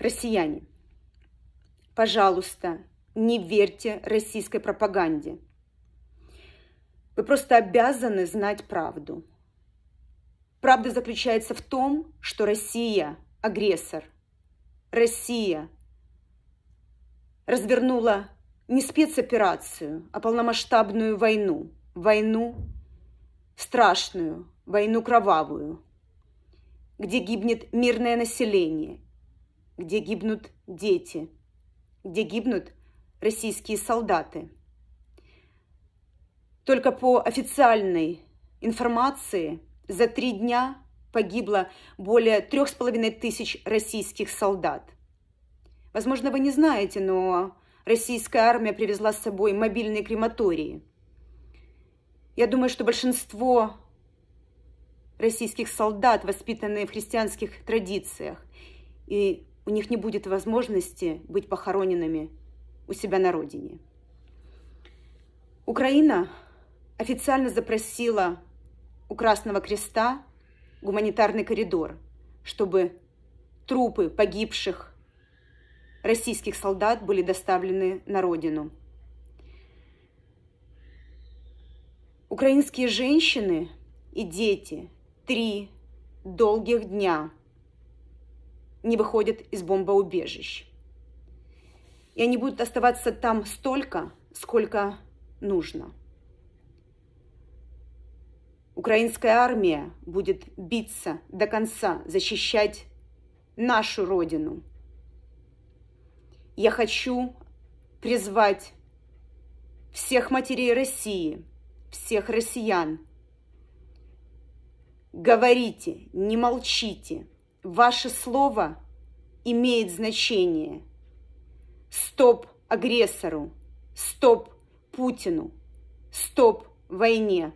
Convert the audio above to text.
Россияне, пожалуйста, не верьте российской пропаганде. Вы просто обязаны знать правду. Правда заключается в том, что Россия – агрессор. Россия развернула не спецоперацию, а полномасштабную войну. Войну страшную, войну кровавую, где гибнет мирное население, где гибнут дети, где гибнут российские солдаты. Только по официальной информации за три дня погибло более трех с половиной тысяч российских солдат. Возможно, вы не знаете, но российская армия привезла с собой мобильные крематории. Я думаю, что большинство российских солдат, воспитанные в христианских традициях и у них не будет возможности быть похороненными у себя на родине. Украина официально запросила у Красного Креста гуманитарный коридор, чтобы трупы погибших российских солдат были доставлены на родину. Украинские женщины и дети три долгих дня – не выходят из бомбоубежищ. И они будут оставаться там столько, сколько нужно. Украинская армия будет биться до конца, защищать нашу Родину. Я хочу призвать всех матерей России, всех россиян. Говорите, не молчите, Ваше слово имеет значение. Стоп агрессору, стоп Путину, стоп войне.